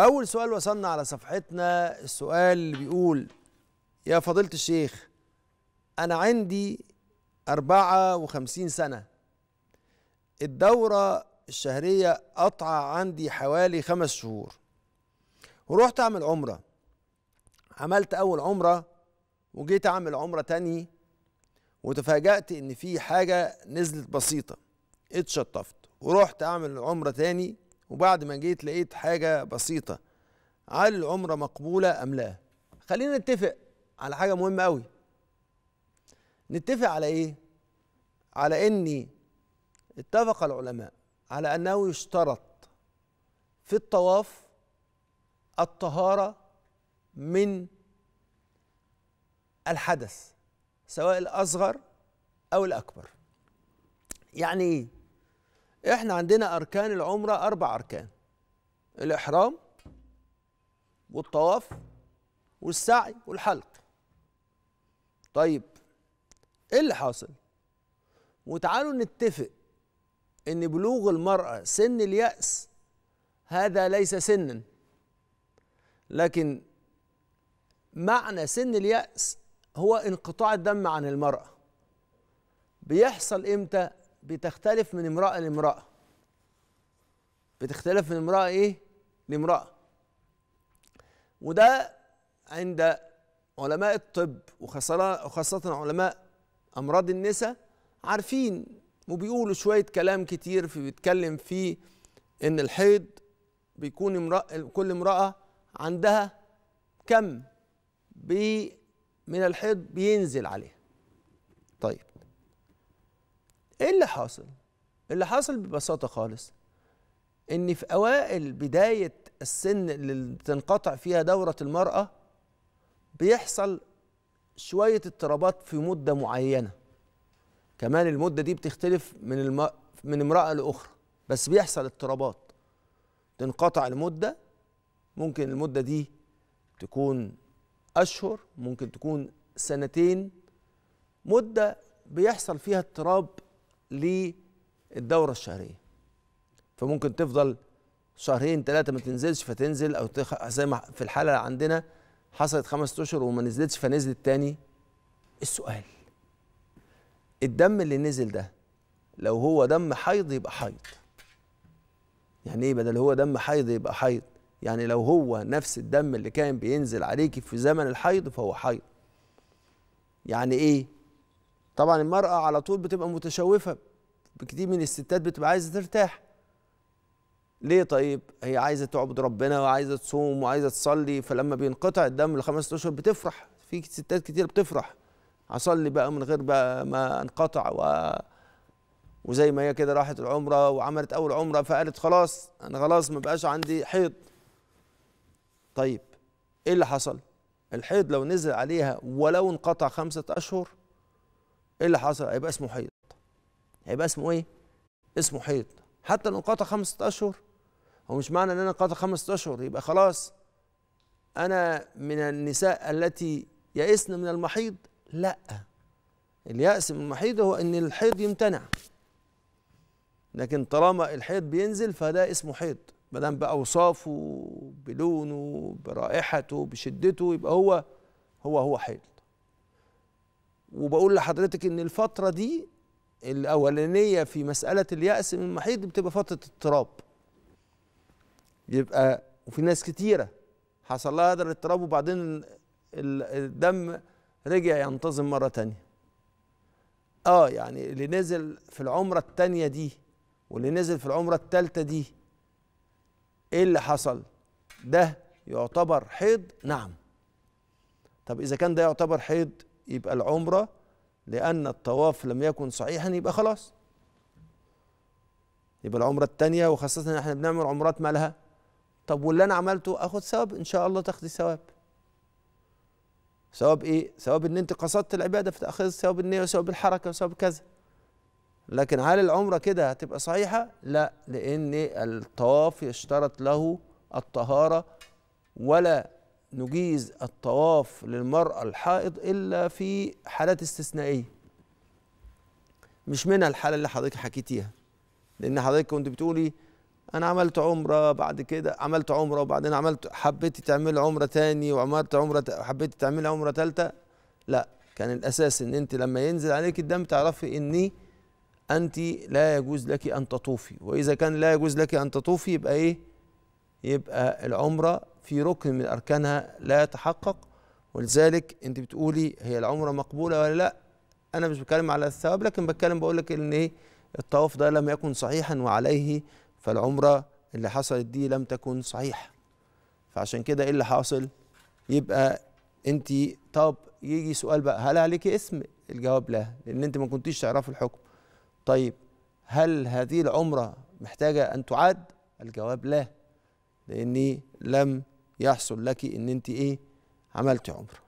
واول سؤال وصلنا على صفحتنا السؤال اللي بيقول يا فضيله الشيخ انا عندي 54 سنه الدوره الشهريه قطع عندي حوالي خمس شهور ورحت اعمل عمره عملت اول عمره وجيت اعمل عمره تاني وتفاجأت ان في حاجه نزلت بسيطه اتشطفت ورحت اعمل عمره تاني وبعد ما جيت لقيت حاجه بسيطه هل العمره مقبوله ام لا خلينا نتفق على حاجه مهمه قوي نتفق على ايه على اني اتفق العلماء على انه يشترط في الطواف الطهاره من الحدث سواء الاصغر او الاكبر يعني ايه احنا عندنا اركان العمره اربع اركان الاحرام والطواف والسعي والحلق طيب ايه اللي حاصل وتعالوا نتفق ان بلوغ المراه سن الياس هذا ليس سنا لكن معنى سن الياس هو انقطاع الدم عن المراه بيحصل امتى بتختلف من امرأة لامرأة بتختلف من امرأة ايه لامرأة وده عند علماء الطب وخاصة علماء أمراض النساء عارفين وبيقولوا شوية كلام كتير في بيتكلم فيه إن الحيض بيكون امرأة كل امرأة عندها كم بي من الحيض بينزل عليها طيب ايه اللي حاصل إيه اللي حاصل ببساطه خالص ان في اوائل بدايه السن اللي بتنقطع فيها دوره المراه بيحصل شويه اضطرابات في مده معينه كمان المده دي بتختلف من الم... من امراه لاخرى بس بيحصل اضطرابات تنقطع المده ممكن المده دي تكون اشهر ممكن تكون سنتين مده بيحصل فيها اضطراب للدوره الشهريه فممكن تفضل شهرين ثلاثه ما تنزلش فتنزل او تخ... زي ما في الحاله اللي عندنا حصلت خمس اشهر وما نزلتش فنزلت تاني السؤال الدم اللي نزل ده لو هو دم حيض يبقى حيض يعني ايه بدل هو دم حيض يبقى حيض يعني لو هو نفس الدم اللي كان بينزل عليكي في زمن الحيض فهو حيض يعني ايه طبعا المرأة على طول بتبقى متشوفة بكتير من الستات بتبقى عايزة ترتاح ليه طيب هي عايزة تعبد ربنا وعايزة تصوم وعايزة تصلي فلما بينقطع الدم لخمسة أشهر بتفرح في ستات كتير بتفرح هصلي بقى من غير بقى ما انقطع و... وزي ما هي كده راحت العمرة وعملت أول عمرة فقالت خلاص أنا خلاص ما بقاش عندي حيض طيب إيه اللي حصل؟ الحيض لو نزل عليها ولو انقطع خمسة أشهر ايه اللي حصل هيبقى اسمه حيض هيبقى اسمه ايه اسمه حيض حتى لو انقطع خمسة اشهر هو مش معنى ان انا انقطع خمسة اشهر يبقى خلاص انا من النساء التي يئسن من المحيض لا اليأس من المحيض هو ان الحيض يمتنع لكن طالما الحيض بينزل فده اسمه حيض ما دام باوصافه بلونه برائحته بشدته يبقى هو هو هو حيض وبقول لحضرتك ان الفتره دي الاولانيه في مساله الياس من المحيط بتبقى فتره اضطراب يبقى وفي ناس كتيره حصل لها هذا الاضطراب وبعدين الدم رجع ينتظم مره تانية اه يعني اللي نزل في العمره التانية دي واللي نزل في العمره التالتة دي ايه اللي حصل ده يعتبر حيض نعم طب اذا كان ده يعتبر حيض يبقى العمرة لأن الطواف لم يكن صحيحا يبقى خلاص يبقى العمرة التانية وخاصة احنا بنعمل عمرات مالها طب واللي انا عملته اخد ثواب ان شاء الله تاخدي ثواب ثواب ايه ثواب ان انت قصدت العبادة فتاخذ ثواب النية وثواب الحركة وثواب كذا لكن هل العمرة كده هتبقى صحيحة لا لان الطواف يشترط له الطهارة ولا نجيز الطواف للمرأة الحائض إلا في حالات استثنائية مش منها الحالة اللي حضرتك حكيتيها لأن حضرتك كنت بتقولي أنا عملت عمرة بعد كده عملت عمرة وبعدين عملت حبيت تعملي عمرة تاني وعملت عمرة حبيت تعملي عمرة تالتة لا كان الأساس إن أنت لما ينزل عليك الدم تعرفي إني أنت لا يجوز لك أن تطوفي وإذا كان لا يجوز لك أن تطوفي يبقى إيه؟ يبقى العمرة في ركن من أركانها لا يتحقق ولذلك أنت بتقولي هي العمرة مقبولة ولا لا أنا مش بتكلم على الثواب لكن بتكلم بقول لك إن إيه الطواف ده لم يكن صحيحا وعليه فالعمرة اللي حصلت دي لم تكن صحيحة فعشان كده إيه اللي حاصل يبقى أنت طب يجي سؤال بقى هل عليك اسم الجواب لا لأن أنت ما كنتيش تعرف الحكم طيب هل هذه العمرة محتاجة أن تعاد الجواب لا لأني لم يحصل لك ان انت ايه عملت عمره